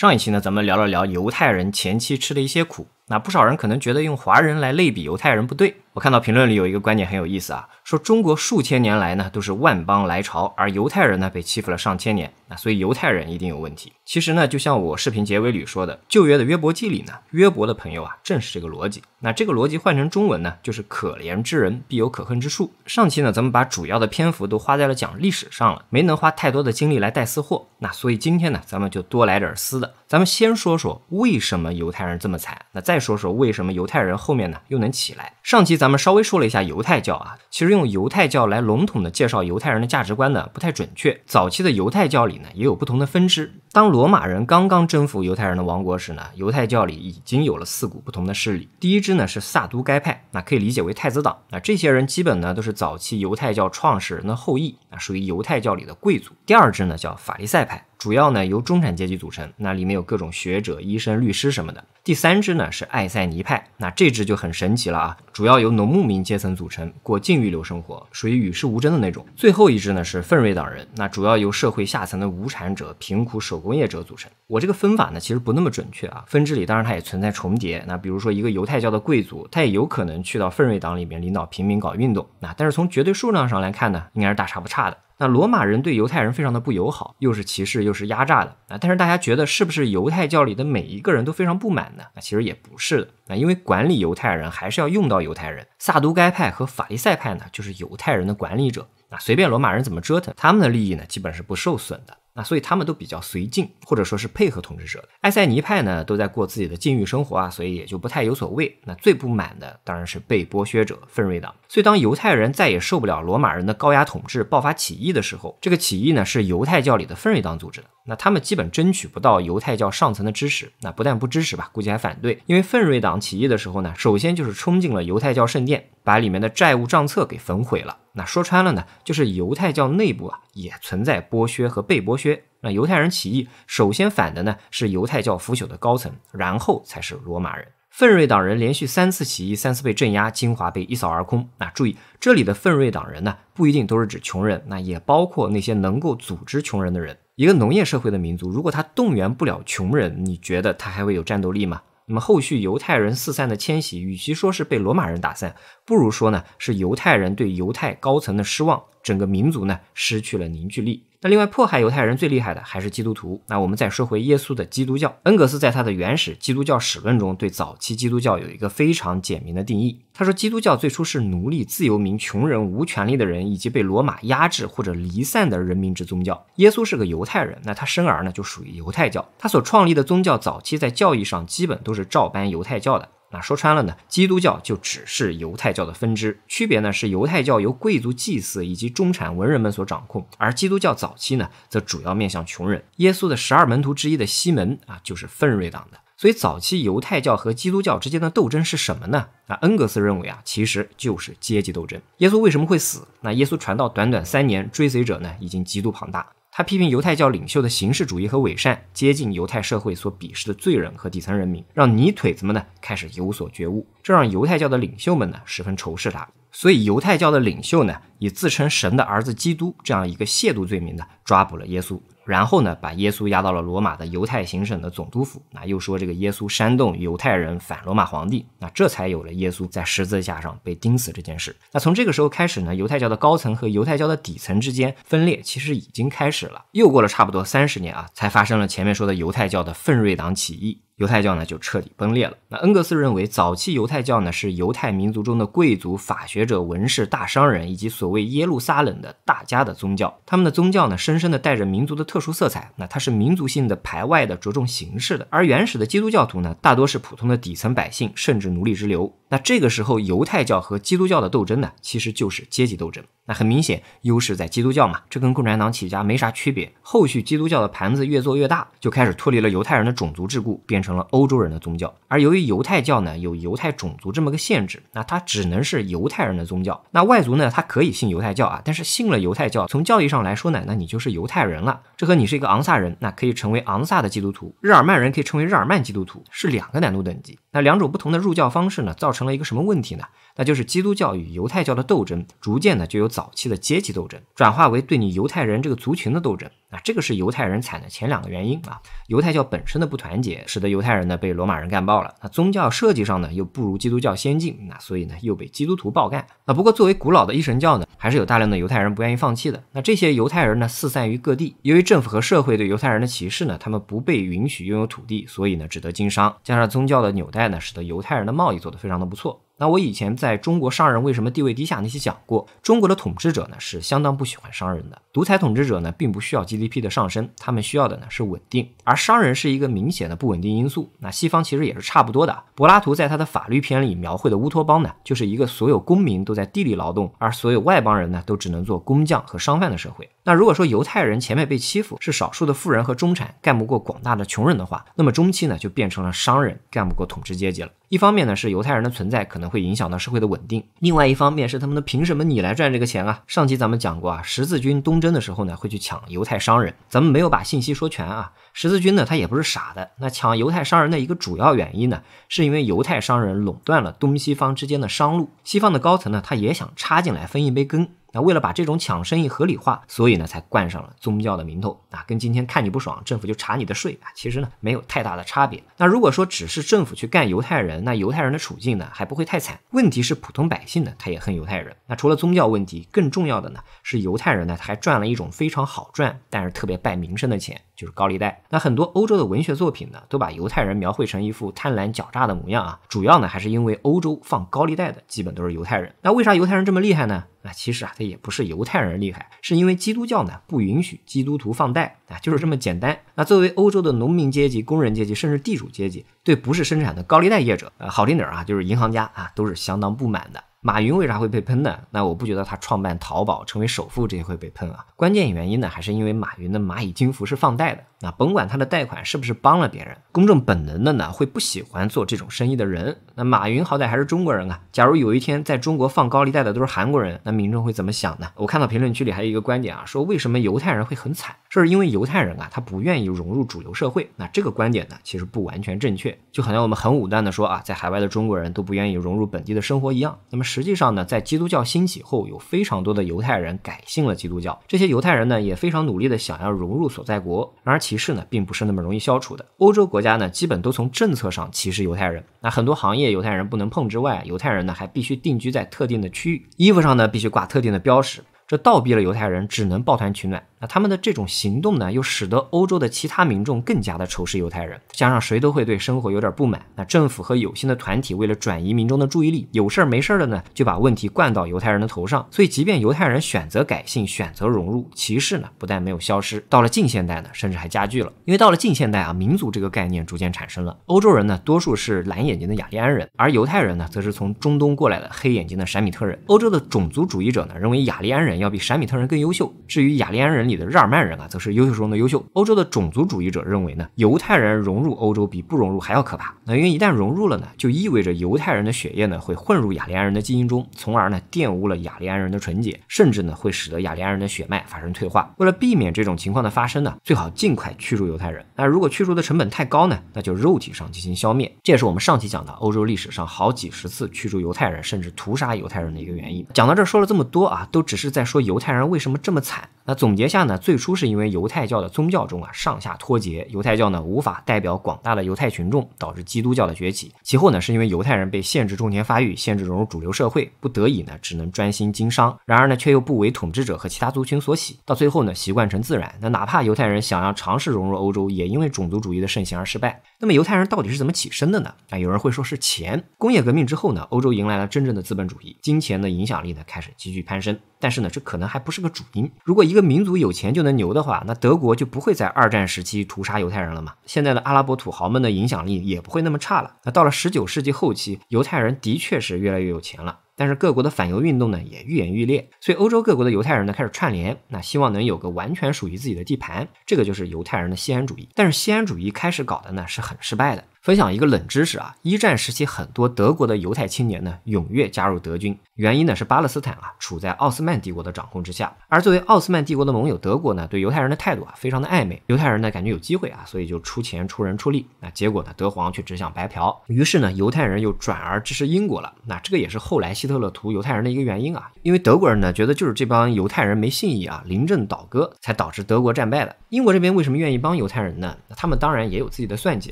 上一期呢，咱们聊了聊犹太人前期吃的一些苦。那不少人可能觉得用华人来类比犹太人不对。我看到评论里有一个观点很有意思啊，说中国数千年来呢都是万邦来朝，而犹太人呢被欺负了上千年，那所以犹太人一定有问题。其实呢，就像我视频结尾里说的，《旧约》的约伯记里呢，约伯的朋友啊正是这个逻辑。那这个逻辑换成中文呢，就是可怜之人必有可恨之处。上期呢，咱们把主要的篇幅都花在了讲历史上了，没能花太多的精力来带私货。那所以今天呢，咱们就多来点私的。咱们先说说为什么犹太人这么惨，那再。说说为什么犹太人后面呢又能起来？上期咱们稍微说了一下犹太教啊，其实用犹太教来笼统的介绍犹太人的价值观呢不太准确。早期的犹太教里呢也有不同的分支。当罗马人刚刚征服犹太人的王国时呢，犹太教里已经有了四股不同的势力。第一支呢是萨都该派，那可以理解为太子党，那这些人基本呢都是早期犹太教创始人的后裔啊，属于犹太教里的贵族。第二支呢叫法利赛派。主要呢由中产阶级组成，那里面有各种学者、医生、律师什么的。第三支呢是爱塞尼派，那这支就很神奇了啊，主要由农牧民阶层组成，过禁欲流生活，属于与世无争的那种。最后一支呢是愤锐党人，那主要由社会下层的无产者、贫苦手工业者组成。我这个分法呢其实不那么准确啊，分支里当然它也存在重叠。那比如说一个犹太教的贵族，他也有可能去到愤锐党里面领导平民搞运动。那但是从绝对数量上来看呢，应该是大差不差的。那罗马人对犹太人非常的不友好，又是歧视又是压榨的啊！但是大家觉得是不是犹太教里的每一个人都非常不满呢？其实也不是的啊，因为管理犹太人还是要用到犹太人。萨都该派和法利赛派呢，就是犹太人的管理者啊，随便罗马人怎么折腾，他们的利益呢基本是不受损的。所以他们都比较随靖，或者说是配合统治者的。埃塞尼派呢，都在过自己的禁欲生活啊，所以也就不太有所谓。那最不满的当然是被剥削者奋锐党。所以当犹太人再也受不了罗马人的高压统治，爆发起义的时候，这个起义呢是犹太教里的奋锐党组织的。那他们基本争取不到犹太教上层的支持，那不但不支持吧，估计还反对，因为奋锐党起义的时候呢，首先就是冲进了犹太教圣殿，把里面的债务账册给焚毁了。那说穿了呢，就是犹太教内部啊。也存在剥削和被剥削。那犹太人起义首先反的呢是犹太教腐朽的高层，然后才是罗马人。奋锐党人连续三次起义，三次被镇压，精华被一扫而空。那注意，这里的奋锐党人呢不一定都是指穷人，那也包括那些能够组织穷人的人。一个农业社会的民族，如果他动员不了穷人，你觉得他还会有战斗力吗？那么，后续犹太人四散的迁徙，与其说是被罗马人打散，不如说呢是犹太人对犹太高层的失望，整个民族呢失去了凝聚力。那另外迫害犹太人最厉害的还是基督徒。那我们再说回耶稣的基督教。恩格斯在他的《原始基督教史论》中，对早期基督教有一个非常简明的定义。他说，基督教最初是奴隶、自由民、穷人、无权利的人，以及被罗马压制或者离散的人民之宗教。耶稣是个犹太人，那他生儿呢就属于犹太教。他所创立的宗教早期在教义上基本都是照搬犹太教的。那说穿了呢，基督教就只是犹太教的分支，区别呢是犹太教由贵族、祭祀以及中产文人们所掌控，而基督教早期呢，则主要面向穷人。耶稣的十二门徒之一的西门啊，就是奋锐党的。所以，早期犹太教和基督教之间的斗争是什么呢？那恩格斯认为啊，其实就是阶级斗争。耶稣为什么会死？那耶稣传道短短三年，追随者呢已经极度庞大。他批评犹太教领袖的形式主义和伪善，接近犹太社会所鄙视的罪人和底层人民，让泥腿子们呢开始有所觉悟，这让犹太教的领袖们呢十分仇视他，所以犹太教的领袖呢以自称神的儿子基督这样一个亵渎罪名呢抓捕了耶稣。然后呢，把耶稣押到了罗马的犹太行省的总督府。那又说这个耶稣煽动犹太人反罗马皇帝。那这才有了耶稣在十字架上被钉死这件事。那从这个时候开始呢，犹太教的高层和犹太教的底层之间分裂其实已经开始了。又过了差不多三十年啊，才发生了前面说的犹太教的奋锐党起义。犹太教呢就彻底崩裂了。那恩格斯认为，早期犹太教呢是犹太民族中的贵族、法学者、文士、大商人以及所谓耶路撒冷的大家的宗教。他们的宗教呢，深深的带着民族的特殊色彩。那它是民族性的、排外的、着重形式的。而原始的基督教徒呢，大多是普通的底层百姓，甚至奴隶之流。那这个时候，犹太教和基督教的斗争呢，其实就是阶级斗争。那很明显，优势在基督教嘛，这跟共产党起家没啥区别。后续基督教的盘子越做越大，就开始脱离了犹太人的种族桎梏，变成了欧洲人的宗教。而由于犹太教呢，有犹太种族这么个限制，那它只能是犹太人的宗教。那外族呢，它可以信犹太教啊，但是信了犹太教，从教义上来说呢，那你就是犹太人了。这和你是一个昂萨人，那可以成为昂萨的基督徒；日耳曼人可以成为日耳曼基督徒，是两个难度等级。那两种不同的入教方式呢，造成。成了一个什么问题呢？那就是基督教与犹太教的斗争，逐渐呢就有早期的阶级斗争转化为对你犹太人这个族群的斗争。那这个是犹太人惨的前两个原因啊。犹太教本身的不团结，使得犹太人呢被罗马人干爆了。那宗教设计上呢又不如基督教先进，那所以呢又被基督徒暴干。那不过作为古老的一神教呢，还是有大量的犹太人不愿意放弃的。那这些犹太人呢四散于各地，由于政府和社会对犹太人的歧视呢，他们不被允许拥有土地，所以呢只得经商。加上宗教的纽带呢，使得犹太人的贸易做得非常的不错。那我以前在中国商人为什么地位低下？那些讲过，中国的统治者呢是相当不喜欢商人的。独裁统治者呢并不需要 GDP 的上升，他们需要的呢是稳定，而商人是一个明显的不稳定因素。那西方其实也是差不多的。柏拉图在他的法律篇里描绘的乌托邦呢，就是一个所有公民都在地里劳动，而所有外邦人呢都只能做工匠和商贩的社会。那如果说犹太人前面被欺负是少数的富人和中产干不过广大的穷人的话，那么中期呢就变成了商人干不过统治阶级了。一方面呢是犹太人的存在可能会影响到社会的稳定，另外一方面是他们的凭什么你来赚这个钱啊？上期咱们讲过啊，十字军东征的时候呢会去抢犹太商人，咱们没有把信息说全啊。十字军呢他也不是傻的，那抢犹太商人的一个主要原因呢，是因为犹太商人垄断了东西方之间的商路，西方的高层呢他也想插进来分一杯羹。那为了把这种抢生意合理化，所以呢才冠上了宗教的名头啊，跟今天看你不爽，政府就查你的税啊，其实呢没有太大的差别。那如果说只是政府去干犹太人，那犹太人的处境呢还不会太惨。问题是普通百姓呢他也恨犹太人。那除了宗教问题，更重要的呢是犹太人呢他还赚了一种非常好赚，但是特别败名声的钱。就是高利贷，那很多欧洲的文学作品呢，都把犹太人描绘成一副贪婪狡诈的模样啊。主要呢，还是因为欧洲放高利贷的基本都是犹太人。那为啥犹太人这么厉害呢？啊，其实啊，他也不是犹太人厉害，是因为基督教呢不允许基督徒放贷啊，就是这么简单。那作为欧洲的农民阶级、工人阶级，甚至地主阶级，对不是生产的高利贷业者，啊，好听点啊，就是银行家啊，都是相当不满的。马云为啥会被喷呢？那我不觉得他创办淘宝、成为首富这些会被喷啊。关键原因呢，还是因为马云的蚂蚁金服是放贷的。那甭管他的贷款是不是帮了别人，公众本能的呢会不喜欢做这种生意的人。那马云好歹还是中国人啊。假如有一天在中国放高利贷的都是韩国人，那民众会怎么想呢？我看到评论区里还有一个观点啊，说为什么犹太人会很惨？这是因为犹太人啊，他不愿意融入主流社会。那这个观点呢，其实不完全正确。就好像我们很武断的说啊，在海外的中国人都不愿意融入本地的生活一样。那么。实际上呢，在基督教兴起后，有非常多的犹太人改信了基督教。这些犹太人呢，也非常努力的想要融入所在国，然而歧视呢，并不是那么容易消除的。欧洲国家呢，基本都从政策上歧视犹太人。那很多行业犹太人不能碰之外，犹太人呢，还必须定居在特定的区域，衣服上呢，必须挂特定的标识。这倒逼了犹太人只能抱团取暖。那他们的这种行动呢，又使得欧洲的其他民众更加的仇视犹太人。加上谁都会对生活有点不满，那政府和有心的团体为了转移民众的注意力，有事儿没事儿的呢，就把问题灌到犹太人的头上。所以，即便犹太人选择改姓、选择融入，歧视呢，不但没有消失，到了近现代呢，甚至还加剧了。因为到了近现代啊，民族这个概念逐渐产生了。欧洲人呢，多数是蓝眼睛的雅利安人，而犹太人呢，则是从中东过来的黑眼睛的闪米特人。欧洲的种族主义者呢，认为雅利安人要比闪米特人更优秀。至于雅利安人，你的日耳曼人啊，则是优秀中的优秀。欧洲的种族主义者认为呢，犹太人融入欧洲比不融入还要可怕。那因为一旦融入了呢，就意味着犹太人的血液呢会混入雅利安人的基因中，从而呢玷污了雅利安人的纯洁，甚至呢会使得雅利安人的血脉发生退化。为了避免这种情况的发生呢，最好尽快驱逐犹太人。那如果驱逐的成本太高呢，那就肉体上进行消灭。这也是我们上期讲的欧洲历史上好几十次驱逐犹太人甚至屠杀犹太人的一个原因。讲到这，说了这么多啊，都只是在说犹太人为什么这么惨。那总结下。呢，最初是因为犹太教的宗教中啊上下脱节，犹太教呢无法代表广大的犹太群众，导致基督教的崛起。其后呢是因为犹太人被限制种田发育，限制融入主流社会，不得已呢只能专心经商。然而呢却又不为统治者和其他族群所喜，到最后呢习惯成自然。那哪怕犹太人想要尝试融入欧洲，也因为种族主义的盛行而失败。那么犹太人到底是怎么起身的呢？啊有人会说是钱。工业革命之后呢，欧洲迎来了真正的资本主义，金钱的影响力呢开始急剧攀升。但是呢，这可能还不是个主因。如果一个民族有钱就能牛的话，那德国就不会在二战时期屠杀犹太人了嘛？现在的阿拉伯土豪们的影响力也不会那么差了。那到了十九世纪后期，犹太人的确是越来越有钱了，但是各国的反犹运动呢也愈演愈烈，所以欧洲各国的犹太人呢开始串联，那希望能有个完全属于自己的地盘。这个就是犹太人的西安主义。但是西安主义开始搞的呢是很失败的。分享一个冷知识啊，一战时期很多德国的犹太青年呢踊跃加入德军。原因呢是巴勒斯坦啊处在奥斯曼帝国的掌控之下，而作为奥斯曼帝国的盟友，德国呢对犹太人的态度啊非常的暧昧，犹太人呢感觉有机会啊，所以就出钱出人出力，那结果呢德皇却只想白嫖，于是呢犹太人又转而支持英国了，那这个也是后来希特勒屠犹太人的一个原因啊，因为德国人呢觉得就是这帮犹太人没信义啊，临阵倒戈才导致德国战败的。英国这边为什么愿意帮犹太人呢？他们当然也有自己的算计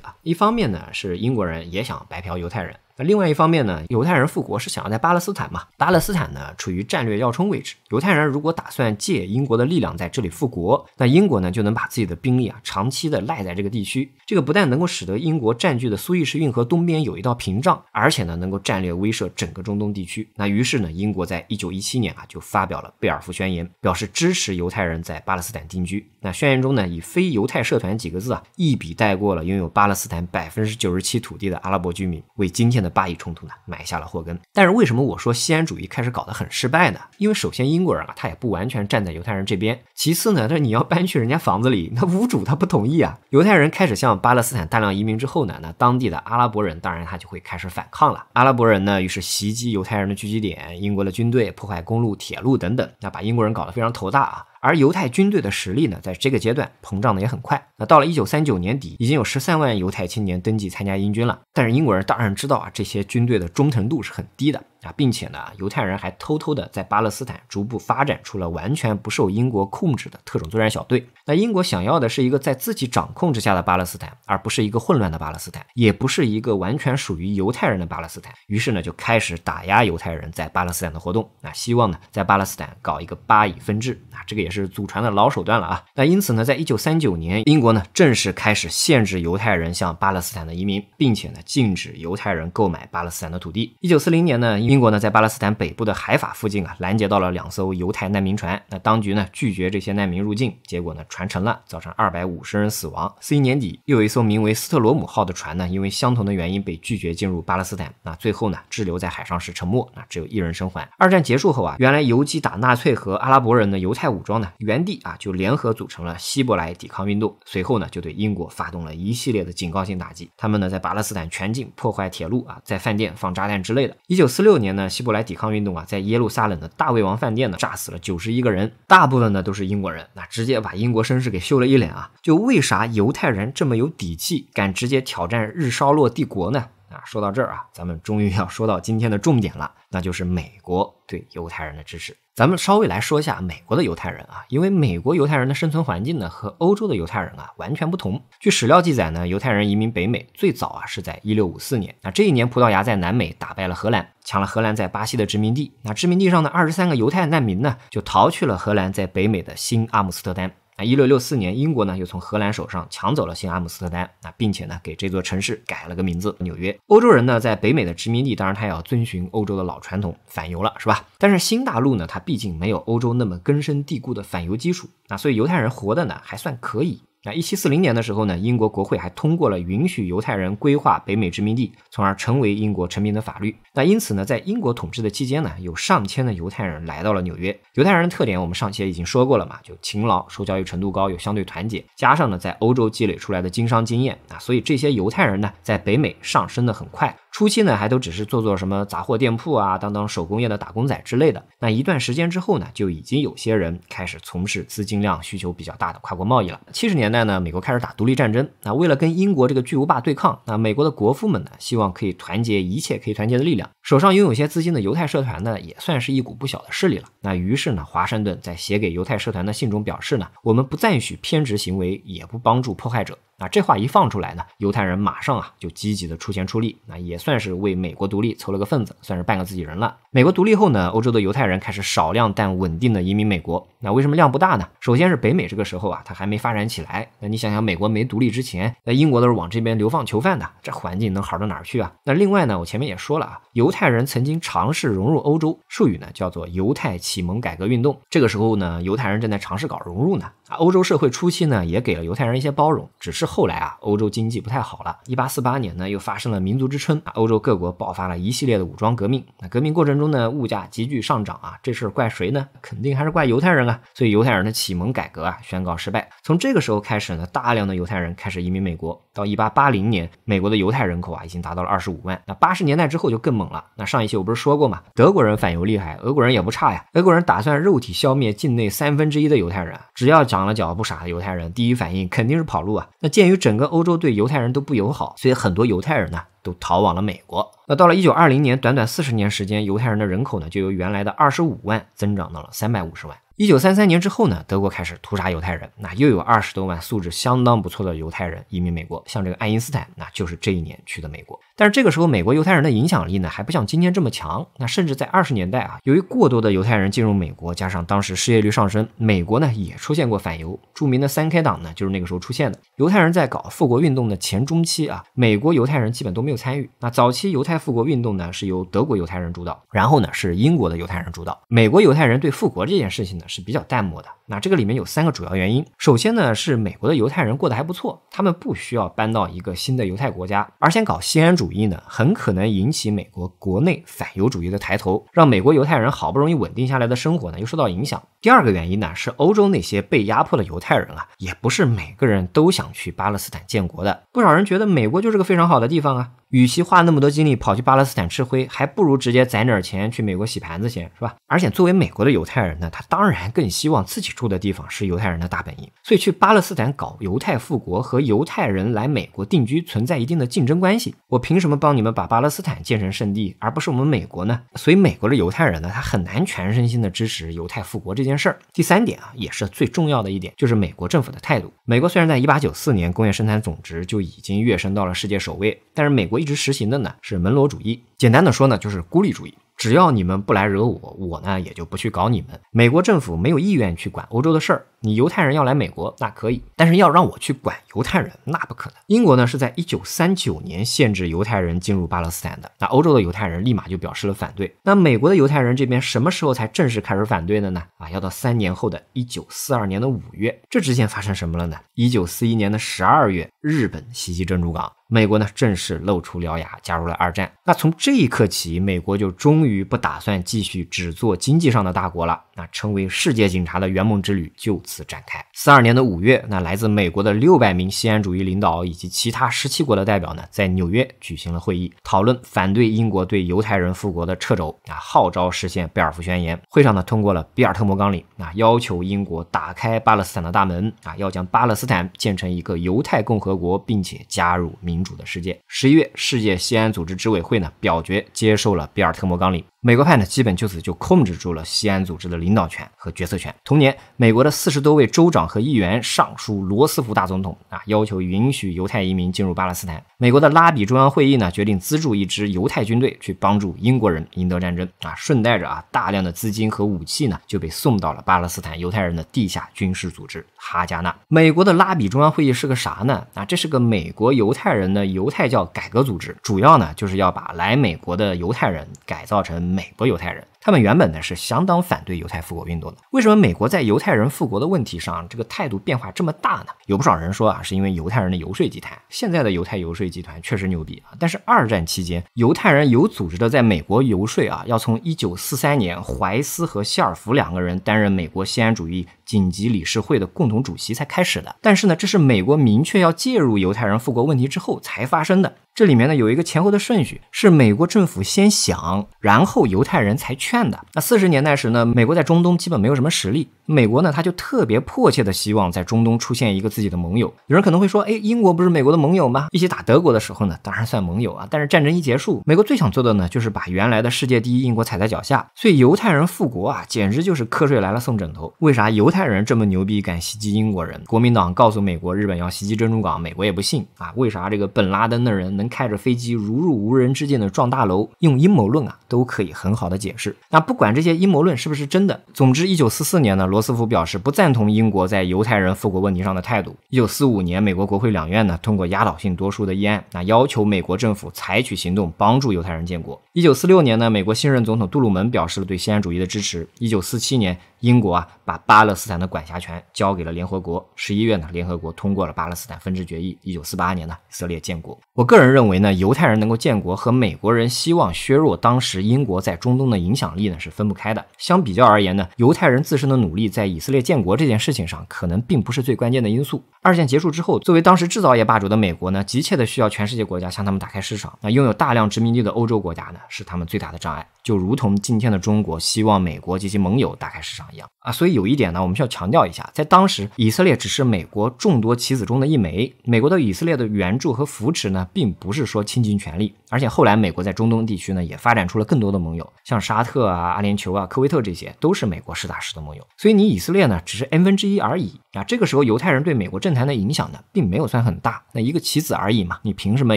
啊，一方面呢是英国人也想白嫖犹太人。那另外一方面呢，犹太人复国是想要在巴勒斯坦嘛？巴勒斯坦呢处于战略要冲位置，犹太人如果打算借英国的力量在这里复国，那英国呢就能把自己的兵力啊长期的赖在这个地区。这个不但能够使得英国占据的苏伊士运河东边有一道屏障，而且呢能够战略威慑整个中东地区。那于是呢，英国在一九一七年啊就发表了贝尔福宣言，表示支持犹太人在巴勒斯坦定居。那宣言中呢以“非犹太社团”几个字啊一笔带过了拥有巴勒斯坦百分之九十七土地的阿拉伯居民，为今天的。巴以冲突呢埋下了祸根，但是为什么我说西安主义开始搞得很失败呢？因为首先英国人啊，他也不完全站在犹太人这边；其次呢，那你要搬去人家房子里，那屋主他不同意啊。犹太人开始向巴勒斯坦大量移民之后呢，那当地的阿拉伯人当然他就会开始反抗了。阿拉伯人呢，于是袭击犹太人的聚集点，英国的军队破坏公路、铁路等等，那把英国人搞得非常头大啊。而犹太军队的实力呢，在这个阶段膨胀的也很快。那到了一九三九年底，已经有十三万犹太青年登记参加英军了。但是英国人大人知道啊，这些军队的忠诚度是很低的。啊，并且呢，犹太人还偷偷的在巴勒斯坦逐步发展出了完全不受英国控制的特种作战小队。那英国想要的是一个在自己掌控之下的巴勒斯坦，而不是一个混乱的巴勒斯坦，也不是一个完全属于犹太人的巴勒斯坦。于是呢，就开始打压犹太人在巴勒斯坦的活动，啊，希望呢，在巴勒斯坦搞一个巴以分治。啊，这个也是祖传的老手段了啊。那因此呢，在一九三九年，英国呢正式开始限制犹太人向巴勒斯坦的移民，并且呢，禁止犹太人购买巴勒斯坦的土地。一九四零年呢，英国呢，在巴勒斯坦北部的海法附近啊，拦截到了两艘犹太难民船。那当局呢，拒绝这些难民入境，结果呢，船沉了，造成二百五十人死亡。四一年底，又有一艘名为斯特罗姆号的船呢，因为相同的原因被拒绝进入巴勒斯坦。那最后呢，滞留在海上时沉没，那只有一人生还。二战结束后啊，原来游击打纳粹和阿拉伯人的犹太武装呢，原地啊就联合组成了希伯来抵抗运动。随后呢，就对英国发动了一系列的警告性打击。他们呢，在巴勒斯坦全境破坏铁路啊，在饭店放炸弹之类的。一九四六。年呢，希伯来抵抗运动啊，在耶路撒冷的大卫王饭店呢，炸死了九十一个人，大部分呢都是英国人，那直接把英国绅士给羞了一脸啊！就为啥犹太人这么有底气，敢直接挑战日烧落帝国呢？啊，说到这儿啊，咱们终于要说到今天的重点了，那就是美国对犹太人的支持。咱们稍微来说一下美国的犹太人啊，因为美国犹太人的生存环境呢和欧洲的犹太人啊完全不同。据史料记载呢，犹太人移民北美最早啊是在一六五四年。那这一年，葡萄牙在南美打败了荷兰，抢了荷兰在巴西的殖民地。那殖民地上的二十三个犹太难民呢，就逃去了荷兰在北美的新阿姆斯特丹。啊，一六六四年，英国呢又从荷兰手上抢走了新阿姆斯特丹啊，并且呢给这座城市改了个名字——纽约。欧洲人呢在北美的殖民地，当然他也要遵循欧洲的老传统，反犹了，是吧？但是新大陆呢，它毕竟没有欧洲那么根深蒂固的反犹基础啊，所以犹太人活的呢还算可以。那一七四零年的时候呢，英国国会还通过了允许犹太人规划北美殖民地，从而成为英国臣民的法律。那因此呢，在英国统治的期间呢，有上千的犹太人来到了纽约。犹太人的特点，我们上期已经说过了嘛，就勤劳、受教育程度高、又相对团结，加上呢，在欧洲积累出来的经商经验啊，所以这些犹太人呢，在北美上升的很快。初期呢，还都只是做做什么杂货店铺啊，当当手工业的打工仔之类的。那一段时间之后呢，就已经有些人开始从事资金量需求比较大的跨国贸易了。七十年代呢，美国开始打独立战争，那为了跟英国这个巨无霸对抗，那美国的国父们呢，希望可以团结一切可以团结的力量。手上拥有一些资金的犹太社团呢，也算是一股不小的势力了。那于是呢，华盛顿在写给犹太社团的信中表示呢，我们不赞许偏执行为，也不帮助迫害者。啊，这话一放出来呢，犹太人马上啊就积极的出钱出力，那也算是为美国独立凑了个份子，算是半个自己人了。美国独立后呢，欧洲的犹太人开始少量但稳定的移民美国。那为什么量不大呢？首先是北美这个时候啊，它还没发展起来。那你想想，美国没独立之前，那英国都是往这边流放囚犯的，这环境能好到哪儿去啊？那另外呢，我前面也说了啊，犹太人曾经尝试融入欧洲，术语呢叫做犹太启蒙改革运动。这个时候呢，犹太人正在尝试搞融入呢。啊，欧洲社会初期呢，也给了犹太人一些包容，只是后来啊，欧洲经济不太好了。一八四八年呢，又发生了民族之春，欧洲各国爆发了一系列的武装革命。那革命过程中呢，物价急剧上涨啊，这事儿怪谁呢？肯定还是怪犹太人啊。所以犹太人的启蒙改革啊，宣告失败。从这个时候开始呢，大量的犹太人开始移民美国。到一八八零年，美国的犹太人口啊，已经达到了二十五万。那八十年代之后就更猛了。那上一期我不是说过嘛，德国人反犹厉害，俄国人也不差呀。俄国人打算肉体消灭境内三分之一的犹太人，只要讲。长了脚不傻的犹太人，第一反应肯定是跑路啊。那鉴于整个欧洲对犹太人都不友好，所以很多犹太人呢都逃往了美国。那到了一九二零年，短短四十年时间，犹太人的人口呢就由原来的二十五万增长到了三百五十万。一九三三年之后呢，德国开始屠杀犹太人，那又有二十多万素质相当不错的犹太人移民美国，像这个爱因斯坦，那就是这一年去的美国。但是这个时候，美国犹太人的影响力呢，还不像今天这么强。那甚至在二十年代啊，由于过多的犹太人进入美国，加上当时失业率上升，美国呢也出现过反犹。著名的三开党呢，就是那个时候出现的。犹太人在搞复国运动的前中期啊，美国犹太人基本都没有参与。那早期犹太复国运动呢，是由德国犹太人主导，然后呢是英国的犹太人主导。美国犹太人对复国这件事情呢。是比较淡漠的。那这个里面有三个主要原因。首先呢，是美国的犹太人过得还不错，他们不需要搬到一个新的犹太国家，而且搞西安主义呢，很可能引起美国国内反犹主义的抬头，让美国犹太人好不容易稳定下来的生活呢又受到影响。第二个原因呢，是欧洲那些被压迫的犹太人啊，也不是每个人都想去巴勒斯坦建国的，不少人觉得美国就是个非常好的地方啊。与其花那么多精力跑去巴勒斯坦吃灰，还不如直接攒点钱去美国洗盘子先，是吧？而且作为美国的犹太人呢，他当然更希望自己住的地方是犹太人的大本营。所以去巴勒斯坦搞犹太复国和犹太人来美国定居存在一定的竞争关系。我凭什么帮你们把巴勒斯坦建成圣地，而不是我们美国呢？所以美国的犹太人呢，他很难全身心的支持犹太复国这件事儿。第三点啊，也是最重要的一点，就是美国政府的态度。美国虽然在1894年工业生产总值就已经跃升到了世界首位，但是美国。一直实行的呢是门罗主义，简单的说呢就是孤立主义。只要你们不来惹我，我呢也就不去搞你们。美国政府没有意愿去管欧洲的事儿。你犹太人要来美国，那可以，但是要让我去管犹太人，那不可能。英国呢是在一九三九年限制犹太人进入巴勒斯坦的，那欧洲的犹太人立马就表示了反对。那美国的犹太人这边什么时候才正式开始反对的呢？啊，要到三年后的一九四二年的五月。这之前发生什么了呢？一九四一年的十二月，日本袭击珍珠港，美国呢正式露出獠牙，加入了二战。那从这一刻起，美国就终于不打算继续只做经济上的大国了。那成为世界警察的圆梦之旅就此展开。四二年的五月，那来自美国的六百名西安主义领导以及其他十七国的代表呢，在纽约举行了会议，讨论反对英国对犹太人复国的掣肘啊，号召实现贝尔福宣言。会上呢，通过了比尔特摩纲领啊，要求英国打开巴勒斯坦的大门啊，要将巴勒斯坦建成一个犹太共和国，并且加入民主的世界。十一月，世界西安组织执委会呢，表决接受了比尔特摩纲领。美国派呢，基本就此就控制住了西安组织的领导权和决策权。同年，美国的四十多位州长和议员上书罗斯福大总统，啊，要求允许犹太移民进入巴勒斯坦。美国的拉比中央会议呢，决定资助一支犹太军队去帮助英国人赢得战争啊，顺带着啊，大量的资金和武器呢就被送到了巴勒斯坦犹太人的地下军事组织哈加纳。美国的拉比中央会议是个啥呢？啊，这是个美国犹太人的犹太教改革组织，主要呢就是要把来美国的犹太人改造成美国犹太人。他们原本呢是相当反对犹太复国运动的。为什么美国在犹太人复国的问题上这个态度变化这么大呢？有不少人说啊，是因为犹太人的游说集团。现在的犹太游说集团确实牛逼啊。但是二战期间，犹太人有组织的在美国游说啊，要从一九四三年怀斯和希尔弗两个人担任美国新安主义紧急理事会的共同主席才开始的。但是呢，这是美国明确要介入犹太人复国问题之后才发生的。这里面呢有一个前后的顺序，是美国政府先想，然后犹太人才劝。的那四十年代时呢，美国在中东基本没有什么实力。美国呢，他就特别迫切的希望在中东出现一个自己的盟友。有人可能会说，哎，英国不是美国的盟友吗？一起打德国的时候呢，当然算盟友啊。但是战争一结束，美国最想做的呢，就是把原来的世界第一英国踩在脚下。所以犹太人复国啊，简直就是瞌睡来了送枕头。为啥犹太人这么牛逼，敢袭击英国人？国民党告诉美国日本要袭击珍珠港，美国也不信啊。为啥这个本拉登的人能开着飞机如入无人之境的撞大楼？用阴谋论啊，都可以很好的解释。那不管这些阴谋论是不是真的，总之，一九四四年呢，罗斯福表示不赞同英国在犹太人复国问题上的态度。一九四五年，美国国会两院呢通过压倒性多数的议案，那要求美国政府采取行动帮助犹太人建国。一九四六年呢，美国新任总统杜鲁门表示了对新安主义的支持。一九四七年，英国啊把巴勒斯坦的管辖权交给了联合国。十一月呢，联合国通过了巴勒斯坦分治决议。一九四八年呢，以色列建国。我个人认为呢，犹太人能够建国和美国人希望削弱当时英国在中东的影响力呢是分不开的。相比较而言呢，犹太人自身的努力在以色列建国这件事情上可能并不是最关键的因素。二战结束之后，作为当时制造业霸主的美国呢，急切的需要全世界国家向他们打开市场。那拥有大量殖民地的欧洲国家呢？是他们最大的障碍，就如同今天的中国希望美国及其盟友打开市场一样啊。所以有一点呢，我们需要强调一下，在当时，以色列只是美国众多棋子中的一枚。美国对以色列的援助和扶持呢，并不是说倾尽全力。而且后来，美国在中东地区呢，也发展出了更多的盟友，像沙特啊、阿联酋啊、科威特这些，都是美国实打实的盟友。所以你以色列呢，只是 n 分之一而已啊。这个时候，犹太人对美国政坛的影响呢，并没有算很大，那一个棋子而已嘛。你凭什么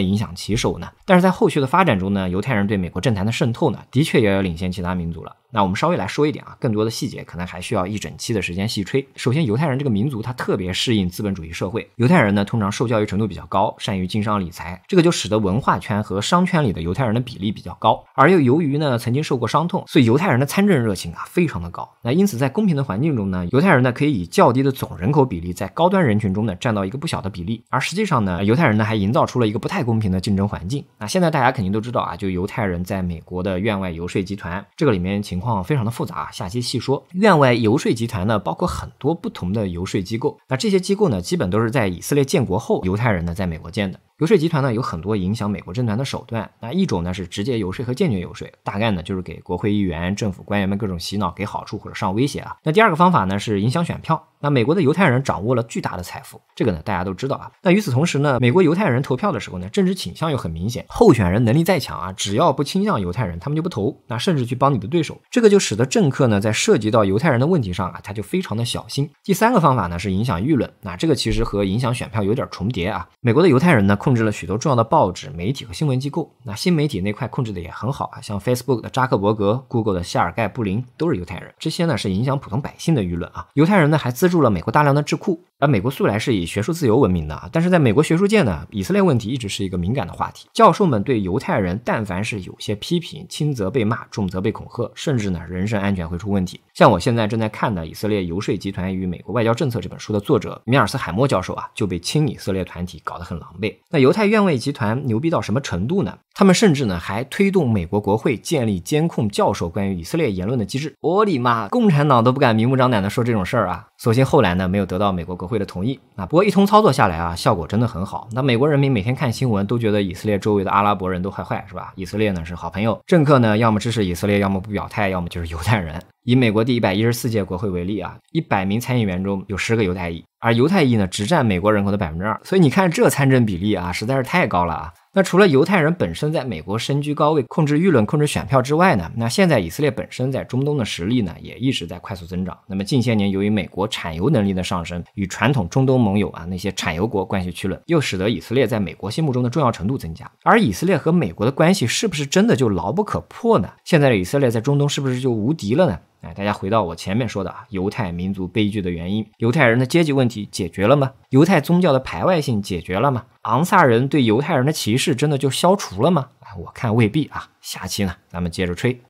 影响棋手呢？但是在后续的发展中呢，犹太人对美国。政坛的渗透呢，的确也要领先其他民族了。那我们稍微来说一点啊，更多的细节可能还需要一整期的时间细吹。首先，犹太人这个民族他特别适应资本主义社会，犹太人呢通常受教育程度比较高，善于经商理财，这个就使得文化圈和商圈里的犹太人的比例比较高。而又由于呢曾经受过伤痛，所以犹太人的参政热情啊非常的高。那因此在公平的环境中呢，犹太人呢可以以较低的总人口比例，在高端人群中呢占到一个不小的比例。而实际上呢，犹太人呢还营造出了一个不太公平的竞争环境。那现在大家肯定都知道啊，就犹太人在美国的院外游说集团这个里面情。况非常的复杂，下期细说。院外游说集团呢，包括很多不同的游说机构。那这些机构呢，基本都是在以色列建国后，犹太人呢在美国建的游说集团呢，有很多影响美国政团的手段。那一种呢是直接游说和间接游说，大概呢就是给国会议员、政府官员们各种洗脑，给好处或者上威胁啊。那第二个方法呢是影响选票。那美国的犹太人掌握了巨大的财富，这个呢大家都知道啊。那与此同时呢，美国犹太人投票的时候呢，政治倾向又很明显。候选人能力再强啊，只要不倾向犹太人，他们就不投。那甚至去帮你的对手，这个就使得政客呢在涉及到犹太人的问题上啊，他就非常的小心。第三个方法呢是影响舆论，那这个其实和影响选票有点重叠啊。美国的犹太人呢控制了许多重要的报纸、媒体和新闻机构，那新媒体那块控制的也很好啊，像 Facebook 的扎克伯格、Google 的谢尔盖布林都是犹太人，这些呢是影响普通百姓的舆论啊。犹太人呢还资。入了美国大量的智库，而美国素来是以学术自由闻名的，但是在美国学术界呢，以色列问题一直是一个敏感的话题。教授们对犹太人，但凡是有些批评，轻则被骂，重则被恐吓，甚至呢，人身安全会出问题。像我现在正在看的《以色列游说集团与美国外交政策》这本书的作者米尔斯海默教授啊，就被亲以色列团体搞得很狼狈。那犹太愿位集团牛逼到什么程度呢？他们甚至呢还推动美国国会建立监控教授关于以色列言论的机制。我的妈，共产党都不敢明目张胆的说这种事儿啊！所幸后来呢没有得到美国国会的同意。啊，不过一通操作下来啊，效果真的很好。那美国人民每天看新闻都觉得以色列周围的阿拉伯人都坏坏是吧？以色列呢是好朋友，政客呢要么支持以色列，要么不表态，要么就是犹太人。以美国第一百一十四届国会为例啊，一百名参议员中有十个犹太裔，而犹太裔呢只占美国人口的百分之二，所以你看这参政比例啊，实在是太高了啊！那除了犹太人本身在美国身居高位、控制舆论、控制选票之外呢？那现在以色列本身在中东的实力呢，也一直在快速增长。那么近些年，由于美国产油能力的上升，与传统中东盟友啊那些产油国关系趋冷，又使得以色列在美国心目中的重要程度增加。而以色列和美国的关系是不是真的就牢不可破呢？现在的以色列在中东是不是就无敌了呢？哎，大家回到我前面说的啊，犹太民族悲剧的原因，犹太人的阶级问题解决了吗？犹太宗教的排外性解决了吗？昂萨人对犹太人的歧视真的就消除了吗？我看未必啊。下期呢，咱们接着吹。